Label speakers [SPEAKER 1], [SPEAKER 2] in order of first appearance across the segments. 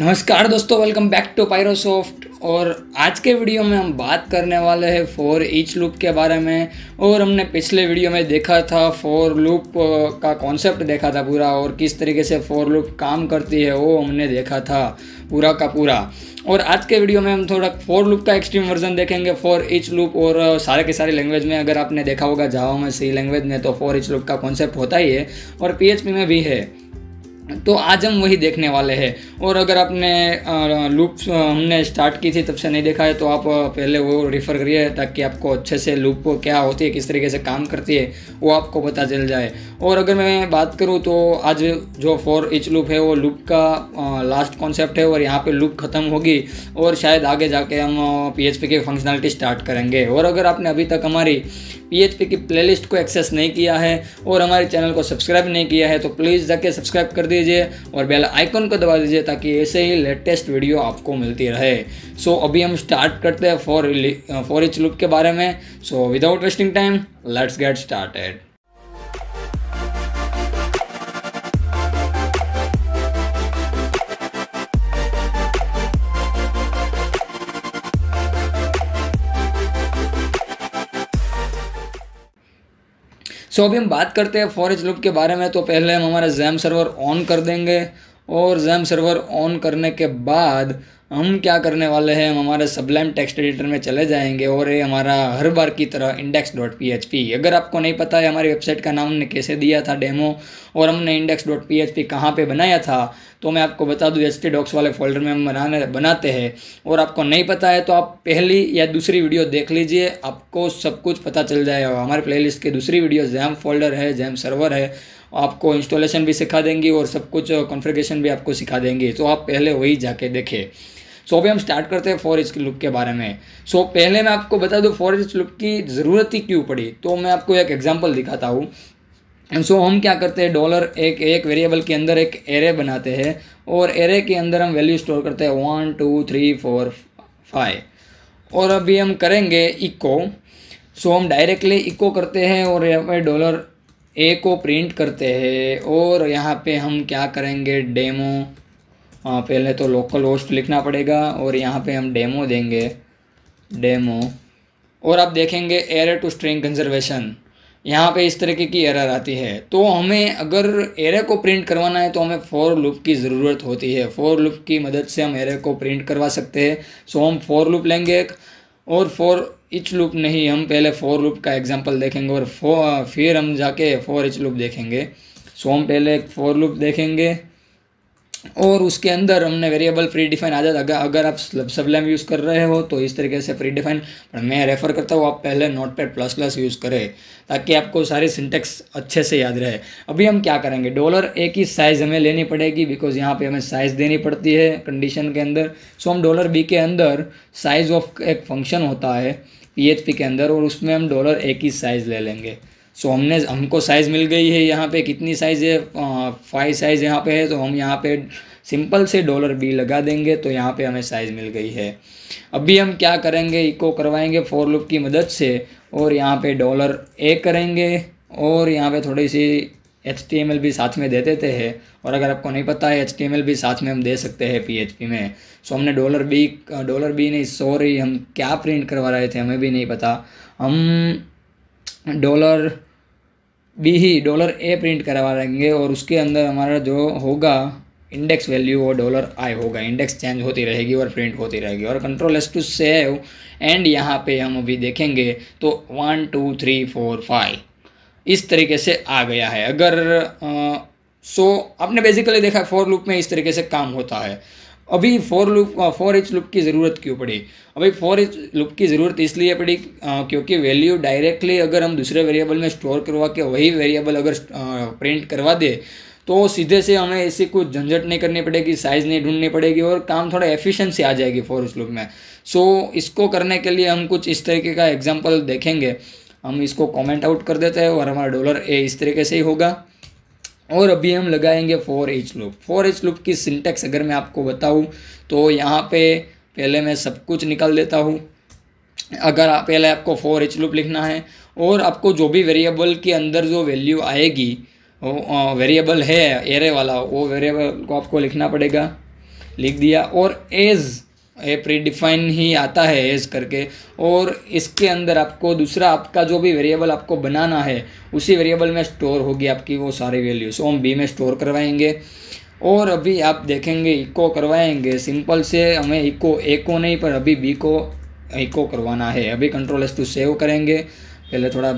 [SPEAKER 1] नमस्कार दोस्तों welcome back to पायरोसॉफ्ट और आज के वीडियो में हम बात करने वाले हैं फोर ईच लूप के बारे में और हमने पिछले वीडियो में देखा था फोर लूप का कॉन्सेप्ट देखा था पूरा और किस तरीके से फोर लूप काम करती है वो हमने देखा था पूरा का पूरा और आज के वीडियो में हम थोड़ा फोर लूप का एक्सट्रीम वर्जन देखेंगे फोर ईच लूप और सारे के सारे लैंग्वेज में अगर आपने देखा होगा जावा में सी लैंग्वेज में तो फोर ईच लूप का कॉन्सेप्ट होता ही है और पी में भी है तो आज हम वही देखने वाले हैं और अगर आपने लूप हमने स्टार्ट की थी तब से नहीं देखा है तो आप पहले वो रिफ़र करिए ताकि आपको अच्छे से लूप क्या होती है किस तरीके से काम करती है वो आपको पता चल जाए और अगर मैं बात करूँ तो आज जो फोर इच लूप है वो लूप का लास्ट कॉन्सेप्ट है और यहाँ पर लूप ख़त्म होगी और शायद आगे जाके हम पी के फंक्शनलिटी स्टार्ट करेंगे और अगर आपने अभी तक हमारी पी की प्लेलिस्ट को एक्सेस नहीं किया है और हमारे चैनल को सब्सक्राइब नहीं किया है तो प्लीज़ जाके सब्सक्राइब कर दीजिए और बेल आइकन को दबा दीजिए ताकि ऐसे ही लेटेस्ट वीडियो आपको मिलती रहे सो so, अभी हम स्टार्ट करते हैं फॉर फॉर इच लुक के बारे में so without wasting time let's get started so अभी हम बात करते हैं फॉरेज लूप के बारे में तो पहले हम हमारा जैम सर्वर ऑन कर देंगे और जैम सर्वर ऑन करने के बाद हम क्या करने वाले हैं हम हमारे सबलाइम टेक्स्ट एडिटर में चले जाएंगे और ये हमारा हर बार की तरह index dot P H P अगर आपको नहीं पता है हमारी वेबसाइट का नाम हमने कैसे दिया था डेमो और हमने index dot P H P कहाँ पर बनाया था तो मैं आपको बता दूँ एस टी डॉक्स वाले फोल्डर में हम बनाने बनाते हैं और आपको नहीं पता है तो आप पहली या दूसरी वीडियो देख लीजिए आपको सब कुछ पता चल जाएगा हमारे प्लेलिस्ट की दूसरी वीडियो जैम फोल्डर है जैम सर्वर है आपको इंस्टॉलेशन भी सिखा देंगी और सब कुछ कॉन्फ़िगरेशन भी आपको सिखा देंगे तो आप पहले वही जाके देखें सो so, अभी हम स्टार्ट करते हैं फॉर इच लुक के बारे में सो so, पहले मैं आपको बता दूँ फॉर लुक की ज़रूरत ही क्यों पड़ी तो मैं आपको एक एग्जाम्पल दिखाता हूँ एंड सो so, हम क्या करते हैं डॉलर एक एक वेरिएबल के अंदर एक एरे बनाते हैं और एरे के अंदर हम वैल्यू स्टोर करते हैं one two three four five और अभी हम करेंगे इको सो so, हम डायरेक्टली इको करते हैं और यहाँ पर डॉलर ए को प्रिंट करते हैं और यहाँ पे हम क्या करेंगे डेमो हाँ, पहले तो लोकल होस्ट लिखना पड़ेगा और यहाँ पे हम डेमो देंगे डेमो और आप देखेंगे एरे टू स्ट्रिंग कंजर्वेशन यहाँ पे इस तरीके की एरर आती है तो हमें अगर एरे को प्रिंट करवाना है तो हमें फोर लूप की ज़रूरत होती है फोर लूप की मदद से हम एरे को प्रिंट करवा सकते हैं सो हम फोर लूप लेंगे एक और फोर इच लूप नहीं हम पहले फोर लूप का एग्जाम्पल देखेंगे और फो फिर हम जाके फोर इच लूप देखेंगे सो हम पहले एक फोर लूप देखेंगे और उसके अंदर हमने वेरिएबल प्री डिफाइन आ जाता अगर अगर आप सबलैम यूज़ कर रहे हो तो इस तरीके से प्री डिफाइन पर मैं रेफ़र करता हूँ आप पहले notepad plus plus use करें ताकि आपको सारे सिंटेक्स अच्छे से याद रहे अभी हम क्या करेंगे डॉलर ए की साइज़ हमें लेनी पड़ेगी बिकॉज यहाँ पे हमें साइज़ देनी पड़ती है कंडीशन के अंदर सो हम डॉलर बी के अंदर साइज़ ऑफ एक फंक्शन होता है पी के अंदर और उसमें हम डॉलर ए की साइज़ ले लेंगे सो हमने हमको साइज़ मिल गई है यहाँ पे कितनी साइज़ है फाइव साइज़ यहाँ पे है तो हम यहाँ पे सिंपल से डॉलर बी लगा देंगे तो यहाँ पे हमें साइज़ मिल गई है अभी हम क्या करेंगे इको करवाएंगे फोर लुक की मदद से और यहाँ पे डॉलर ए करेंगे और यहाँ पे थोड़ी सी एच भी साथ में दे देते हैं और अगर आपको नहीं पता है एच भी साथ में हम दे सकते हैं पी में सो हमने डॉलर बी डॉलर बी नहीं सॉरी हम क्या प्रिंट करवा रहे थे हमें भी नहीं पता हम डॉलर बी ही डॉलर ए प्रिंट करवा देंगे और उसके अंदर हमारा जो होगा इंडेक्स वैल्यू वो डॉलर आई होगा इंडेक्स चेंज होती रहेगी और प्रिंट होती रहेगी और control S to save and यहाँ पे हम अभी देखेंगे तो one two three four five इस तरीके से आ गया है अगर सो so, आपने बेसिकली देखा फोर लूप में इस तरीके से काम होता है अभी for loop for each loop की ज़रूरत क्यों पड़ी अभी फ़ोर इंच लूप की ज़रूरत इसलिए पड़ी uh, क्योंकि वैल्यू डायरेक्टली अगर हम दूसरे वेरिएबल में स्टोर करवा के वही वेरिएबल अगर प्रिंट uh, करवा दे तो सीधे से हमें ऐसी कुछ झंझट नहीं करनी पड़ेगी साइज़ नहीं ढूंढनी पड़ेगी और काम थोड़ा एफिशिएंसी आ जाएगी फोर इंच लूप में सो so, इसको करने के लिए हम कुछ इस तरीके का एग्जाम्पल देखेंगे हम इसको कॉमेंट आउट कर देते हैं और हमारा डॉलर ए इस तरीके से ही होगा और अभी हम लगाएंगे for each loop for each loop की सिंटेक्स अगर मैं आपको बताऊं तो यहाँ पे पहले मैं सब कुछ निकाल देता हूँ अगर आप पहले आपको फोर एच लूप लिखना है और आपको जो भी वेरिएबल के अंदर जो वैल्यू आएगी वेरिएबल है एरे वाला वो वेरिएबल को आपको लिखना पड़ेगा लिख दिया और एज़ ये प्रीडिफाइन ही आता है एज करके और इसके अंदर आपको दूसरा आपका जो भी वेरिएबल आपको बनाना है उसी वेरिएबल में स्टोर होगी आपकी वो सारी वैल्यूज़ ओम बी में स्टोर करवाएंगे और अभी आप देखेंगे इको करवाएंगे सिंपल से हमें इको ए को नहीं पर अभी बी को इको करवाना है अभी कंट्रोल एस टू सेव करेंगे पहले थोड़ा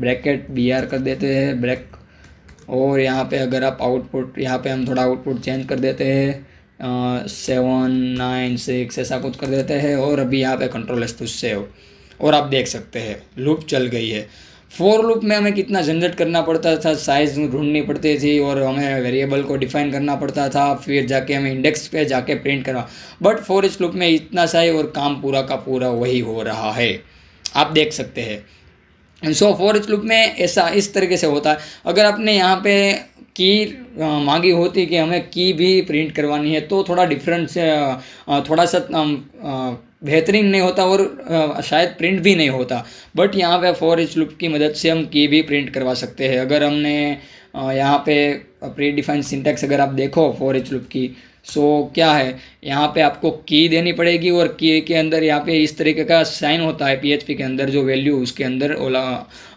[SPEAKER 1] ब्रैकेट बी आर कर देते हैं ब्रैक और यहाँ पे अगर आप आउटपुट यहाँ पे हम थोड़ा आउटपुट चेंज कर देते हैं सेवन नाइन सिक्स ऐसा कुछ कर देते हैं और अभी यहाँ पे कंट्रोल एस टू सेव और आप देख सकते हैं लूप चल गई है फोर लूप में हमें कितना जनरेट करना पड़ता था साइज ढूंढनी पड़ती थी और हमें वेरिएबल को डिफाइन करना पड़ता था फिर जाके हमें इंडेक्स पे जाके प्रिंट करना बट फोर इस लूप में इतना सा ही और काम पूरा का पूरा वही हो रहा है आप देख सकते हैं सो फॉर लुक में ऐसा इस तरीके से होता है अगर आपने यहाँ पे की मांगी होती कि हमें की भी प्रिंट करवानी है तो थोड़ा डिफरेंस थोड़ा सा बेहतरीन नहीं होता और शायद प्रिंट भी नहीं होता बट यहाँ पे फॉर इच लुप की मदद से हम की भी प्रिंट करवा सकते हैं अगर हमने यहाँ पे प्री डिफाइंड सिंटेक्स अगर आप देखो फॉर एच लूप की सो so, क्या है यहाँ पे आपको की देनी पड़ेगी और की के अंदर यहाँ पे इस तरीके का साइन होता है पीएचपी के अंदर जो वैल्यू उसके अंदर ओला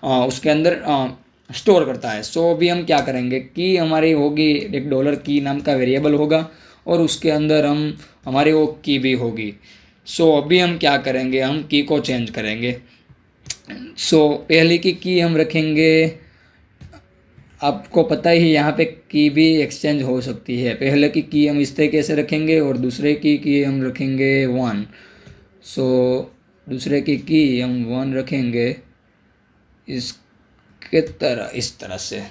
[SPEAKER 1] आ, उसके अंदर आ, स्टोर करता है सो so, अभी हम क्या करेंगे की हमारी होगी एक डॉलर की नाम का वेरिएबल होगा और उसके अंदर हम हमारी वो की भी होगी सो so, अभी हम क्या करेंगे हम की को चेंज करेंगे सो so, पहले की की हम रखेंगे आपको पता ही यहाँ पे की भी एक्सचेंज हो सकती है पहले की की हम इस तरीके से रखेंगे और दूसरे की की हम रखेंगे वन सो so, दूसरे की की हम वन रखेंगे इसके तरह इस तरह से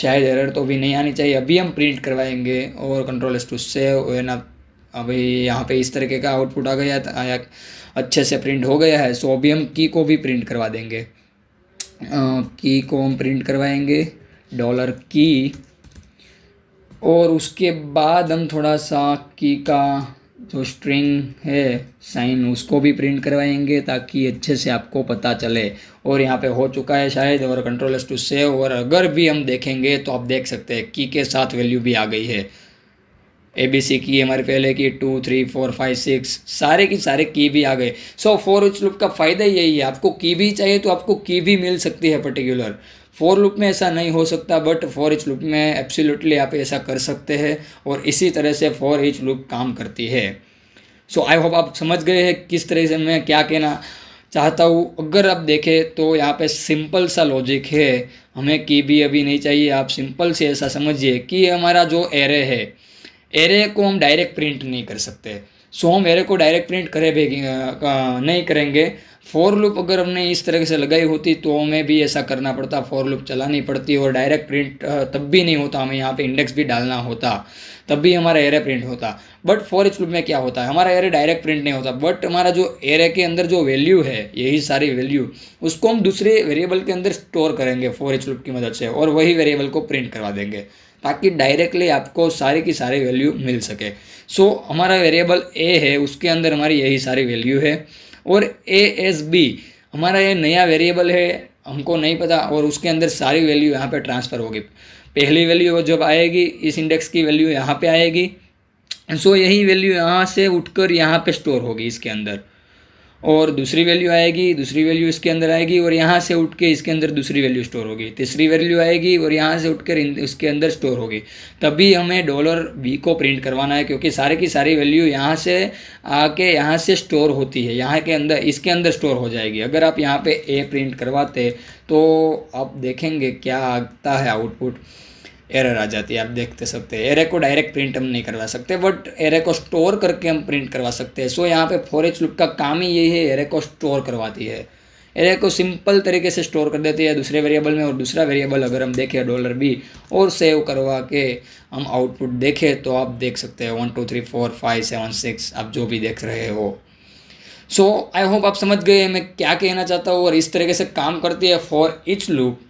[SPEAKER 1] शायद एरर तो अभी नहीं आनी चाहिए अभी हम प्रिंट करवाएंगे और control S to save and अभी यहाँ पे इस तरीके का आउटपुट आ गया था आया अच्छे से प्रिंट हो गया है सो अभी हम की को भी प्रिंट करवा देंगे आ, की को हम प्रिंट करवाएंगे डॉलर की और उसके बाद हम थोड़ा सा की का जो स्ट्रिंग है साइन उसको भी प्रिंट करवाएंगे ताकि अच्छे से आपको पता चले और यहाँ पे हो चुका है शायद और कंट्रोल एस टू सेव और अगर भी हम देखेंगे तो आप देख सकते हैं की के साथ वैल्यू भी आ गई है ए बी सी की हमारे पहले की two three four five six सारे की सारे की भी आ गए सो फोर इच लुप का फ़ायदा यही है आपको की भी चाहिए तो आपको की भी मिल सकती है पर्टिकुलर फोर लूप में ऐसा नहीं हो सकता बट फोर इच लूप में एब्सोल्युटली आप ऐसा कर सकते हैं और इसी तरह से फोर इच लूप काम करती है सो आई होप आप समझ गए हैं किस तरह से मैं क्या कहना चाहता हूँ अगर आप देखें तो यहाँ पे सिंपल सा लॉजिक है हमें की भी अभी नहीं चाहिए आप सिंपल से ऐसा समझिए कि हमारा जो एरे है एरे को हम डायरेक्ट प्रिंट नहीं कर सकते सो हम एरे को डायरेक्ट प्रिंट करे भी नहीं करेंगे फोर लूप अगर हमने इस तरह से लगाई होती तो हमें भी ऐसा करना पड़ता फोर लूप चलानी पड़ती और डायरेक्ट प्रिंट तब भी नहीं होता हमें यहाँ पे इंडेक्स भी डालना होता तब भी हमारा एरे प्रिंट होता बट फोर इच लूप में क्या होता है हमारा एरे डायरेक्ट प्रिंट नहीं होता बट हमारा जो एरे के अंदर जो वैल्यू है यही सारी वैल्यू उसको हम दूसरे वेरिएबल के अंदर स्टोर करेंगे फोर इच लूप की मदद से और वही वेरिएबल को प्रिंट करवा देंगे ताकि डायरेक्टली आपको सारी की सारी वैल्यू मिल सके सो so, हमारा वेरिएबल ए है उसके अंदर हमारी यही सारी वैल्यू है और ए एस बी हमारा ये नया वेरिएबल है हमको नहीं पता और उसके अंदर सारी वैल्यू यहाँ पे ट्रांसफ़र होगी पहली वैल्यू जब आएगी इस इंडेक्स की वैल्यू यहाँ पे आएगी सो यही वैल्यू यहाँ से उठकर यहाँ पर स्टोर होगी इसके अंदर और दूसरी वैल्यू आएगी दूसरी वैल्यू इसके अंदर आएगी और यहाँ से उठ के इसके अंदर दूसरी वैल्यू स्टोर होगी तीसरी वैल्यू आएगी और यहाँ से उठ कर इसके अंदर स्टोर होगी तभी हमें डॉलर बी को प्रिंट करवाना है क्योंकि सारे की सारी वैल्यू यहाँ से आके यहाँ से स्टोर होती है यहाँ के अंदर इसके अंदर स्टोर हो जाएगी अगर आप यहाँ पर ए प्रिंट करवाते तो आप देखेंगे क्या आता है आउटपुट एरर आ जाती है आप देखते सकते हैं एरे को डायरेक्ट प्रिंट हम नहीं करवा सकते बट एरे को स्टोर करके हम प्रिंट करवा सकते हैं सो यहाँ पे फॉरेज लुक का काम ही यही है एरे को स्टोर करवाती है एरे को सिंपल तरीके से स्टोर कर देती है दूसरे वेरिएबल में और दूसरा वेरिएबल अगर हम देखें डॉलर भी और सेव करवा के हम आउटपुट देखें तो आप देख सकते हैं one two three four five seven six आप जो भी देख रहे हो सो आई होप आप समझ गए मैं क्या कहना चाहता हूँ और इस तरीके से काम करती है for each loop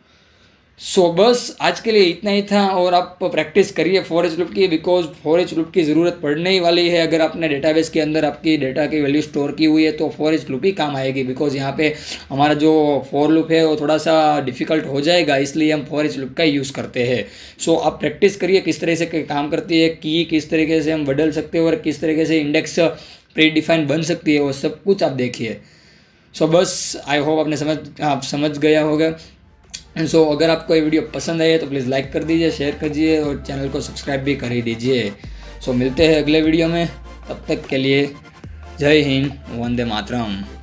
[SPEAKER 1] so so, बस आज के लिए इतना ही था और आप प्रैक्टिस करिए फॉरेज लूप की बिकॉज फॉरेज लूप की ज़रूरत पड़ने ही वाली है अगर आपने डेटाबेस के अंदर आपकी डेटा की वैल्यू स्टोर की हुई है तो फॉरेज लूप ही काम आएगी बिकॉज यहाँ पे हमारा जो फॉर लूप है वो थोड़ा सा डिफिकल्ट हो जाएगा इसलिए हम फॉरेज लूप का यूज़ करते हैं सो so, आप प्रैक्टिस करिए किस तरह से काम करती है की किस तरीके से हम बदल सकते हैं और किस तरीके से इंडेक्स प्रीडिफाइन बन सकती है वो सब कुछ आप देखिए सो so, बस आई होप आपने समझ आप समझ गया होगा एंड सो so, अगर आपको ये वीडियो पसंद आई है तो प्लीज़ लाइक कर दीजिए शेयर कर दीजिए और चैनल को सब्सक्राइब भी कर ही दीजिए सो so, मिलते हैं अगले वीडियो में तब तक के लिए जय हिंद वंदे मातरम